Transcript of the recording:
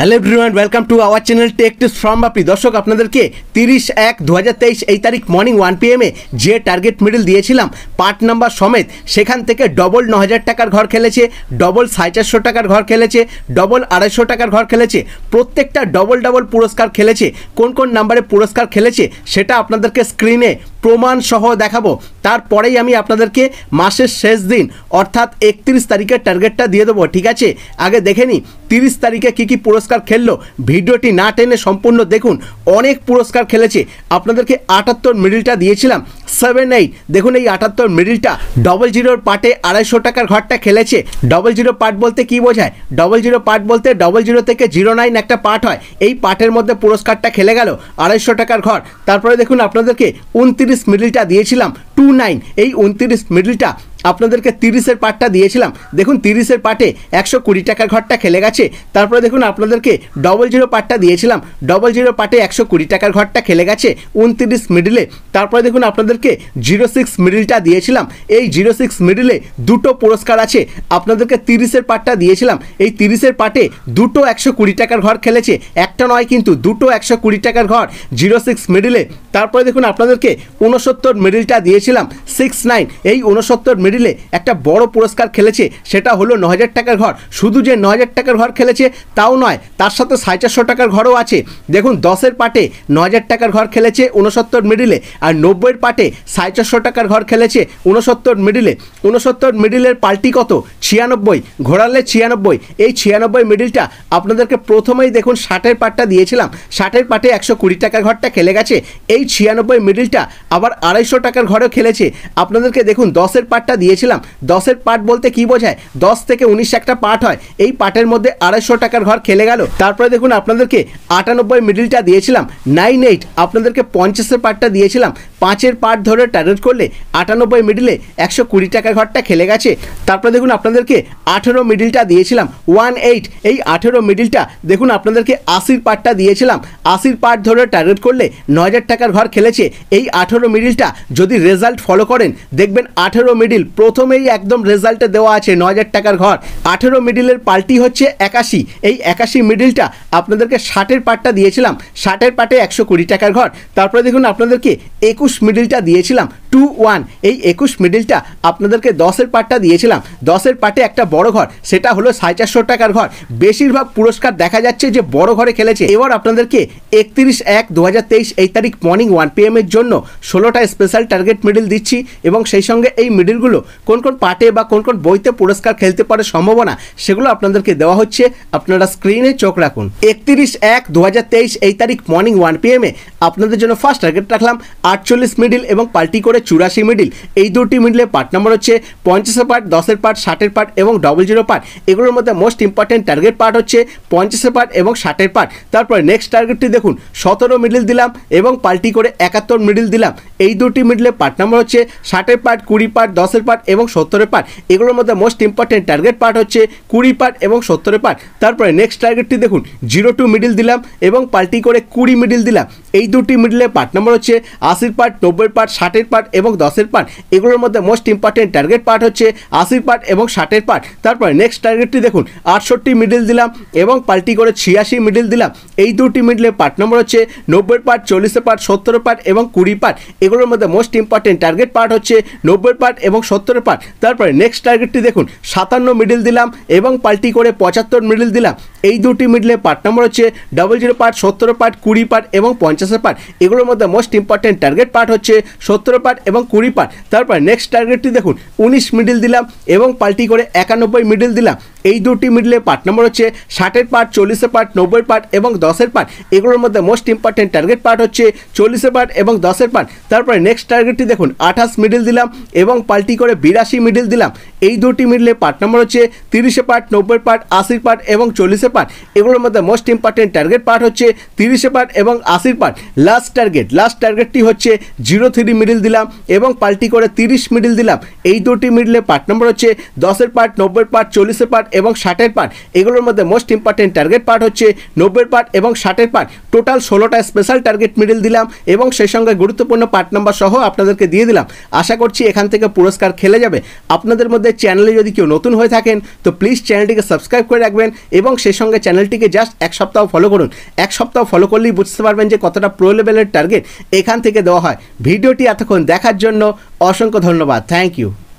hello everyone welcome to our channel tech to Bapi দর্শক আপনাদেরকে তিরিশ এক দু এই তারিখ মর্নিং ওয়ান পিএমে যে টার্গেট মিডল দিয়েছিলাম পার্ট নাম্বার সমেত সেখান থেকে ডবল ন হাজার টাকার ঘর খেলেছে ডবল সাড়ে চারশো টাকার ঘর খেলেছে ডবল আড়াইশো টাকার ঘর খেলেছে প্রত্যেকটা ডবল ডবল পুরস্কার খেলেছে কোন কোন নাম্বারে পুরস্কার খেলেছে সেটা আপনাদেরকে স্ক্রিনে প্রমাণ সহ দেখাবো তারপরেই আমি আপনাদেরকে মাসের শেষ দিন অর্থাৎ একত্রিশ তারিখের টার্গেটটা দিয়ে দেবো ঠিক আছে আগে দেখে নিই তিরিশ তারিখে কী কী পুরস্কার খেললো ভিডিওটি না টেনে সম্পূর্ণ দেখুন অনেক পুরস্কার খেলেছে আপনাদেরকে আটাত্তর মিডিলটা দিয়েছিলাম সেভেন এইট দেখুন এই আটাত্তর মিডিলটা ডবল জিরোর পার্টে আড়াইশো টাকার ঘরটা খেলেছে ডবল জিরো পার্ট বলতে কি বোঝায় ডবল জিরো পার্ট বলতে ডবল জিরো থেকে জিরো নাইন একটা পার্ট হয় এই পার্টের মধ্যে পুরস্কারটা খেলে গেল আড়াইশো টাকার ঘর তারপরে দেখুন আপনাদেরকে উনত্রিশ মিডিলটা দিয়েছিলাম টু নাইন এই উনত্রিশ মিডলটা আপনাদেরকে তিরিশের পাটটা দিয়েছিলাম দেখুন তিরিশের পাটে একশো কুড়ি টাকার ঘরটা খেলে গেছে তারপরে দেখুন আপনাদেরকে ডবল জিরো পাটটা দিয়েছিলাম ডবল জিরো পাটে একশো কুড়ি টাকার ঘরটা খেলে গেছে উনত্রিশ মিডিলে তারপরে দেখুন আপনাদেরকে জিরো সিক্স মিডিলটা দিয়েছিলাম এই জিরো সিক্স মিডিলে দুটো পুরস্কার আছে আপনাদেরকে তিরিশের পাটটা দিয়েছিলাম এই তিরিশের পাটে দুটো একশো কুড়ি টাকার ঘর খেলেছে একটা নয় কিন্তু দুটো একশো কুড়ি টাকার ঘর জিরো সিক্স মিডিলে তারপরে দেখুন আপনাদেরকে উনসত্তর মিডিলটা দিয়েছিলাম বলেছিলাম সিক্স নাইন এই ঊনসত্তর মিডিলে একটা বড় পুরস্কার খেলেছে সেটা হলো ন হাজার টাকার ঘর শুধু যে ন হাজার টাকার ঘর খেলেছে তাও নয় তার সাথে সাড়ে চারশো টাকার ঘরও আছে দেখুন দশের পাটে ন হাজার টাকার ঘর খেলেছে ঊনসত্তর মিডিলে আর নব্বইয়ের পাটে সাড়ে চারশো টাকার ঘর খেলেছে ঊনসত্তর মিডিলে ঊনসত্তর মিডিলের পাল্টি কত ছিয়ানব্বই ঘোরালে ছিয়ানব্বই এই ছিয়ানব্বই মিডিলটা আপনাদেরকে প্রথমেই দেখুন ষাটের পাটটা দিয়েছিলাম ষাটের পাটে একশো কুড়ি টাকার ঘরটা খেলে গেছে এই ছিয়ানব্বই মিডিলটা আবার আড়াইশো টাকার ঘরে খেলেছে আপনাদেরকে দেখুন দশের পার্টটা দিয়েছিলাম দশের পার্ট বলতে কি বোঝায় দশ থেকে উনিশ একটা পার্ট হয় এই পার্টের মধ্যে আড়াইশো টাকার ঘর খেলে গেল তারপরে দেখুন আপনাদেরকে আটানব্বই মিডিলটা দিয়েছিলাম নাইন এইট আপনাদেরকে পঞ্চাশের পার্টটা দিয়েছিলাম পাঁচের পার্ট ধরে টার্গেট করলে আটানব্বই মিডিলে একশো কুড়ি টাকা ঘরটা খেলে গেছে তারপরে দেখুন আপনাদেরকে আঠেরো মিডিলটা দিয়েছিলাম ওয়ান এইট এই আঠেরো মিডিলটা দেখুন আপনাদেরকে আশির পার্টটা দিয়েছিলাম আশির পার্ট ধরে টার্গেট করলে ন হাজার টাকার ঘর খেলেছে এই আঠেরো মিডিলটা যদি রেজাল্ট ফলো করেন দেখবেন আঠেরো মিডিল প্রথমেই একদম রেজাল্টে দেওয়া আছে ন হাজার টাকার ঘর আঠেরো মিডিলের পাল্টি হচ্ছে একাশি এই একাশি মিডিলটা আপনাদেরকে ষাটের পার্টটা দিয়েছিলাম ষাটের পার্টে একশো কুড়ি টাকার ঘর তারপরে দেখুন আপনাদেরকে একুশ পুশ মিডিলটা দিয়েছিলাম টু ওয়ান এই একুশ মিডিলটা আপনাদেরকে দশের পার্টটা দিয়েছিলাম দশের পার্টে একটা বড় ঘর সেটা হলো সাড়ে চারশো টাকার ঘর বেশিরভাগ পুরস্কার দেখা যাচ্ছে যে বড় ঘরে খেলেছে এবার আপনাদেরকে একত্রিশ এক দু এই তারিখ মর্নিং ওয়ান পিএমের জন্য ষোলোটা স্পেশাল টার্গেট মিডিল দিচ্ছি এবং সেই সঙ্গে এই মিডিলগুলো কোন কোন পার্টে বা কোন কোন বইতে পুরস্কার খেলতে পারে সম্ভাবনা সেগুলো আপনাদেরকে দেওয়া হচ্ছে আপনারা স্ক্রিনে চোখ রাখুন একত্রিশ এক দু এই তারিখ মর্নিং ওয়ান পিএমে আপনাদের জন্য ফার্স্ট টার্গেট রাখলাম আটচল্লিশ মিডিল এবং পাল্টি করে চুরাশি মিডিল এই দুটি মিডিলের পার্ট নাম্বার হচ্ছে পঞ্চাশের পার্ট দশের পার্ট ষাটের পার্ট এবং ডবল জিরো পার্ট এগুলোর মধ্যে মোস্ট ইম্পর্টেন্ট টার্গেট পার্ট হচ্ছে পঞ্চাশের পার্ট এবং ষাটের পার্ট তারপরে নেক্সট টার্গেটটি দেখুন সতেরো মিডিল দিলাম এবং পাল্টি করে একাত্তর মিডিল দিলাম এই দুটি মিডিলের পার্ট নাম্বার হচ্ছে ষাটের পার্ট কুড়ি পার্ট দশের পার্ট এবং সত্তরের পার্ট এগুলোর মধ্যে মোস্ট ইম্পর্টেন্ট টার্গেট পার্ট হচ্ছে কুড়ি পার্ট এবং সত্তরের পার্ট তারপরে নেক্সট টার্গেটটি দেখুন জিরো টু মিডিল দিলাম এবং পাল্টি করে কুড়ি মিডিল দিলাম এই দুটি মিডিলের পার্ট নাম্বার হচ্ছে আশির পার্ট নব্বই পার্ট ষাটের পার্ট এবং দশের পার্ট এগুলোর মধ্যে মোস্ট ইম্পর্টেন্ট টার্গেট পার্ট হচ্ছে আশির পার্ট এবং ষাটের পার্ট তারপরে নেক্সট টার্গেটটি দেখুন আটষট্টি মিডিল দিলাম এবং পাল্টি করে ছিয়াশি মিডিল দিলাম এই দুটি মিডিলের পার্ট নম্বর হচ্ছে নব্বই পার্ট চল্লিশের পার্ট সত্তর পার্ট এবং কুড়ি পার্ট এগুলোর মধ্যে মোস্ট ইম্পর্টেন্ট টার্গেট পার্ট হচ্ছে নব্বই পার্ট এবং সত্তর পার্ট তারপরে নেক্সট টার্গেটটি দেখুন সাতান্ন মিডিল দিলাম এবং পাল্টি করে পঁচাত্তর মিডিল দিলাম এই দুটি মিডলে পার্ট নম্বর হচ্ছে ডবল জিরো পার্ট সত্তর পার্ট কুড়ি পার্ট এবং পঞ্চাশের পার্ট এগুলোর মধ্যে মোস্ট ইম্পর্টেন্ট টার্গেট পার্ট হচ্ছে সত্তর পার্ট এবং কুড়ি পার তারপর নেক্সট টার্গেটটি দেখুন উনিশ মিডিল দিলাম এবং পাল্টি করে একানব্বই মিডিল দিলাম এই দুটি মিডলে পার্ট নম্বর হচ্ছে ষাটের পার্ট চল্লিশের পার্ট নব্বই পার্ট এবং দশের পার্ট এগুলোর মধ্যে মোস্ট ইম্পর্টেন্ট টার্গেট পার্ট হচ্ছে চল্লিশের পার্ট এবং দশের পার্ট তারপরে নেক্সট টার্গেটটি দেখুন আঠাশ মিডল দিলাম এবং পাল্টি করে বিরাশি মিডল দিলাম এই দুটি মিডলে পার্ট নম্বর হচ্ছে তিরিশে পার্ট নব্বই পার্ট আশির পার্ট এবং চল্লিশে পার্ট এগুলোর মধ্যে মোস্ট ইম্পর্টেন্ট টার্গেট পার্ট হচ্ছে তিরিশে পার্ট এবং আশির পার্ট লাস্ট টার্গেট লাস্ট টার্গেটটি হচ্ছে জিরো থ্রি মিডল দিলাম এবং পাল্টি করে তিরিশ মিডল দিলাম এই দুটি মিডলে পার্ট নম্বর হচ্ছে দশের পার্ট নব্বই পার্ট চল্লিশে পার্ট এবং ষাটের পার্ট এগুলোর মধ্যে মোস্ট ইম্পর্টেন্ট টার্গেট পার্ট হচ্ছে নব্বের পার্ট এবং ষাটের পার্ট টোটাল ষোলোটা স্পেশাল টার্গেট মিডিল দিলাম এবং সেই সঙ্গে গুরুত্বপূর্ণ পার্ট নাম্বার সহ আপনাদেরকে দিয়ে দিলাম আশা করছি এখান থেকে পুরস্কার খেলে যাবে আপনাদের মধ্যে চ্যানেলে যদি কেউ নতুন হয়ে থাকেন তো প্লিজ চ্যানেলটিকে সাবস্ক্রাইব করে রাখবেন এবং সেই সঙ্গে চ্যানেলটিকে জাস্ট এক সপ্তাহ ফলো করুন এক সপ্তাহ ফলো করলেই বুঝতে পারবেন যে কতটা প্রো লেভেলের টার্গেট এখান থেকে দেওয়া হয় ভিডিওটি এতক্ষণ দেখার জন্য অসংখ্য ধন্যবাদ থ্যাংক ইউ